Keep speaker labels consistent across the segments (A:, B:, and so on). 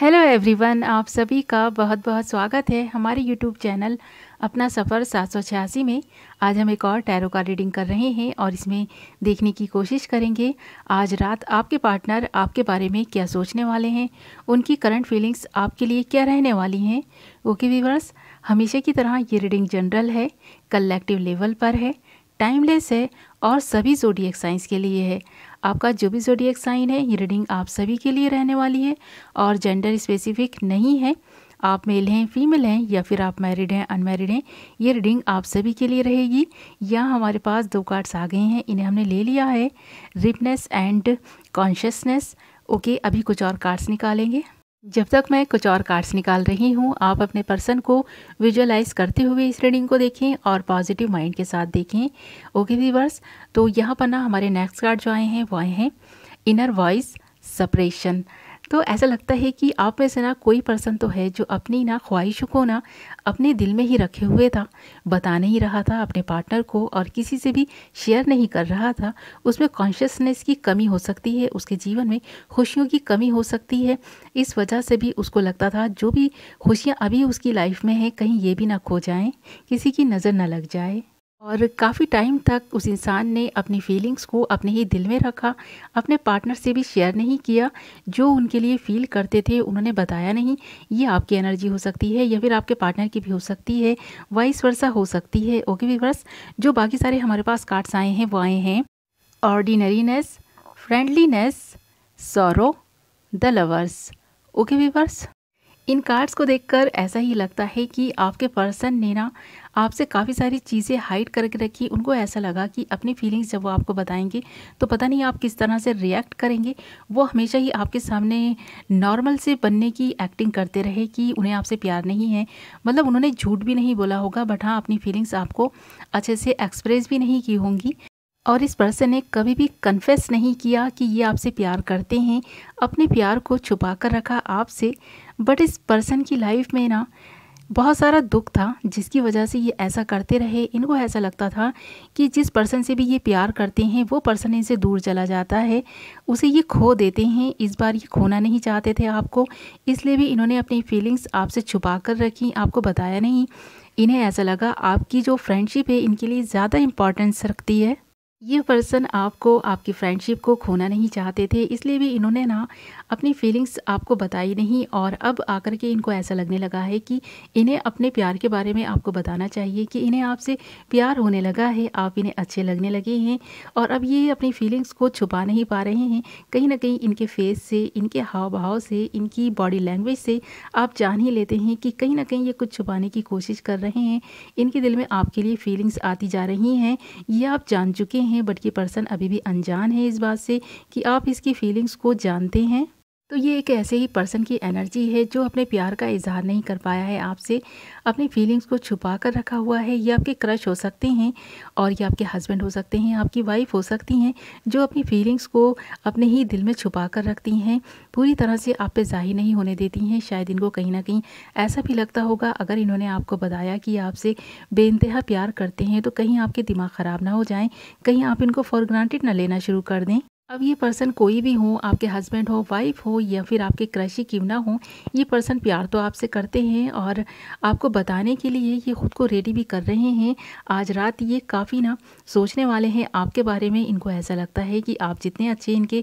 A: hello everyone आप सभी का बहुत बहुत स्वागत है हमारे यूट्यूब चैनल अपना सफ़र सात सौ छियासी में आज हम एक और टैरो का रीडिंग कर रहे हैं और इसमें देखने की कोशिश करेंगे आज रात आपके पार्टनर आपके बारे में क्या सोचने वाले हैं उनकी करंट फीलिंग्स आपके लिए क्या रहने वाली हैं ओके वीवर्स हमेशा की तरह ये रीडिंग जनरल है कलेक्टिव लेवल पर है टाइमलेस है और सभी जोडियक साइंस के लिए है आपका जो भी जोडियक साइन है ये रीडिंग आप सभी के लिए रहने वाली है और जेंडर स्पेसिफिक नहीं है आप मेल हैं फीमेल हैं या फिर आप मैरिड हैं अनमैरिड हैं ये रीडिंग आप सभी के लिए रहेगी या हमारे पास दो कार्ड्स आ गए हैं इन्हें हमने ले लिया है रिपनेस एंड कॉन्शियसनेस ओके अभी कुछ और कार्ड्स निकालेंगे जब तक मैं कुछ और कार्ड्स निकाल रही हूँ आप अपने पर्सन को विजुअलाइज करते हुए इस रीडिंग को देखें और पॉजिटिव माइंड के साथ देखें ओके वीवर्स तो यहाँ पर ना हमारे नेक्स्ट कार्ड जो आए हैं वो आए हैं इनर वॉइस सपरेशन तो ऐसा लगता है कि आप में से ना कोई पर्सन तो है जो अपनी ना ख्वाहिशों को ना अपने दिल में ही रखे हुए था बता नहीं रहा था अपने पार्टनर को और किसी से भी शेयर नहीं कर रहा था उसमें कॉन्शियसनेस की कमी हो सकती है उसके जीवन में खुशियों की कमी हो सकती है इस वजह से भी उसको लगता था जो भी खुशियाँ अभी उसकी लाइफ में है कहीं ये भी ना खो जाएँ किसी की नज़र ना लग जाए और काफ़ी टाइम तक उस इंसान ने अपनी फीलिंग्स को अपने ही दिल में रखा अपने पार्टनर से भी शेयर नहीं किया जो उनके लिए फ़ील करते थे उन्होंने बताया नहीं ये आपकी एनर्जी हो सकती है या फिर आपके पार्टनर की भी हो सकती है वाइस वर्षा हो सकती है ओके वीवर्स जो बाकी सारे हमारे पास कार्ड्स आए हैं वो आए हैं ordinariness friendliness sorrow the lovers okay weavers इन कार्ड्स को देखकर ऐसा ही लगता है कि आपके पर्सन ने ना आपसे काफ़ी सारी चीज़ें हाइड करके रखी उनको ऐसा लगा कि अपनी फीलिंग्स जब वो आपको बताएंगे तो पता नहीं आप किस तरह से रिएक्ट करेंगे वो हमेशा ही आपके सामने नॉर्मल से बनने की एक्टिंग करते रहे कि उन्हें आपसे प्यार नहीं है मतलब उन्होंने झूठ भी नहीं बोला होगा बट हाँ अपनी फीलिंग्स आपको अच्छे से एक्सप्रेस भी नहीं की होंगी और इस पर्सन ने कभी भी कन्फेस नहीं किया कि ये आपसे प्यार करते हैं अपने प्यार को छुपा कर रखा आपसे बट इस पर्सन की लाइफ में ना बहुत सारा दुख था जिसकी वजह से ये ऐसा करते रहे इनको ऐसा लगता था कि जिस पर्सन से भी ये प्यार करते हैं वो पर्सन इनसे दूर चला जाता है उसे ये खो देते हैं इस बार ये खोना नहीं चाहते थे आपको इसलिए भी इन्होंने अपनी फीलिंग्स आपसे छुपा कर रखी आपको बताया नहीं इन्हें ऐसा लगा आपकी जो फ्रेंडशिप है इनके लिए ज़्यादा इम्पोर्टेंस रखती है ये पर्सन आपको आपकी फ्रेंडशिप को खोना नहीं चाहते थे इसलिए भी इन्होंने ना अपनी फीलिंग्स आपको बताई नहीं और अब आकर के इनको ऐसा लगने लगा है कि इन्हें अपने प्यार के बारे में आपको बताना चाहिए कि इन्हें आपसे प्यार होने लगा है आप इन्हें अच्छे लगने लगे हैं और अब ये अपनी फीलिंग्स को छुपा नहीं पा रहे हैं कहीं ना कहीं इनके फेस से इनके हाव भाव से इनकी बॉडी लैंग्वेज से आप जान ही लेते हैं कि कहीं ना कहीं ये कुछ छुपाने की कोशिश कर रहे हैं इनके दिल में आपके लिए फीलिंग्स आती जा रही हैं ये आप जान चुके हैं हैं बट ये पर्सन अभी भी अनजान है इस बात से कि आप इसकी फीलिंग्स को जानते हैं तो ये एक ऐसे ही पर्सन की एनर्जी है जो अपने प्यार का इजहार नहीं कर पाया है आपसे अपनी फीलिंग्स को छुपा कर रखा हुआ है ये आपके क्रश हो सकते हैं और ये आपके हस्बैंड हो सकते हैं आपकी वाइफ हो सकती हैं जो अपनी फीलिंग्स को अपने ही दिल में छुपा कर रखती हैं पूरी तरह से आप पे जाहिर नहीं होने देती हैं शायद इनको कहीं ना कहीं ऐसा भी लगता होगा अगर इन्होंने आपको बताया कि आपसे बेानतहा प्यार करते हैं तो कहीं आपके दिमाग ख़राब ना हो जाए कहीं आप इनको फॉर ग्रांटेड ना लेना शुरू कर दें अब ये पर्सन कोई भी हो आपके हस्बैंड हो वाइफ हो या फिर आपके क्रशी क्यों ना हो ये पर्सन प्यार तो आपसे करते हैं और आपको बताने के लिए ये ख़ुद को रेडी भी कर रहे हैं आज रात ये काफ़ी ना सोचने वाले हैं आपके बारे में इनको ऐसा लगता है कि आप जितने अच्छे इनके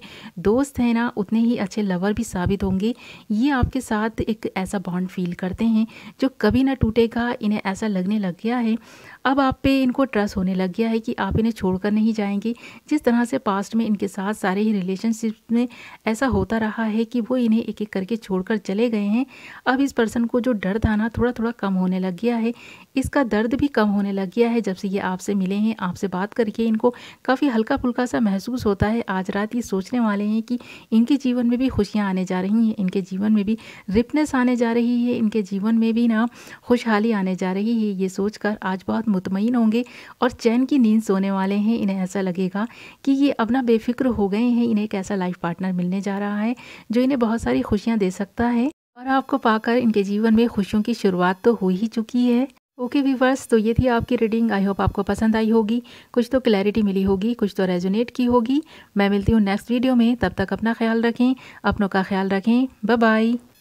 A: दोस्त हैं ना उतने ही अच्छे लवर भी साबित होंगे ये आपके साथ एक ऐसा बॉन्ड फील करते हैं जो कभी ना टूटेगा इन्हें ऐसा लगने लग गया है अब आप पे इनको ट्रस्ट होने लग गया है कि आप इन्हें छोड़ नहीं जाएंगे जिस तरह से पास्ट में इनके साथ बहुत सारे ही रिलेशनशिप में ऐसा होता रहा है कि वो इन्हें एक एक करके छोड़कर चले गए हैं अब इस पर्सन को जो दर्द आना थोड़ा थोड़ा कम होने लग गया है इसका दर्द भी कम होने लग गया है जब से ये आपसे मिले हैं आपसे बात करके इनको काफ़ी हल्का फुल्का सा महसूस होता है आज रात ये सोचने वाले हैं कि इनके जीवन में भी खुशियाँ आने जा रही हैं इनके जीवन में भी रिपनेस आने जा रही है इनके जीवन में भी ना खुशहाली आने जा रही है ये सोचकर आज बहुत मुतमिन होंगे और चैन की नींद सोने वाले हैं इन्हें ऐसा लगेगा कि ये अपना बेफिक्र हो गए हैं इन्हें एक ऐसा लाइफ पार्टनर मिलने जा रहा है जो इन्हें बहुत सारी खुशियाँ दे सकता है और आपको पाकर इनके जीवन में खुशियों की शुरुआत तो हो ही चुकी है ओके वीवर्स तो ये थी आपकी रीडिंग आई होप आपको पसंद आई होगी कुछ तो क्लैरिटी मिली होगी कुछ तो रेजोनेट की होगी मैं मिलती हूँ नेक्स्ट वीडियो में तब तक अपना ख्याल रखें अपनों का ख्याल रखें बाय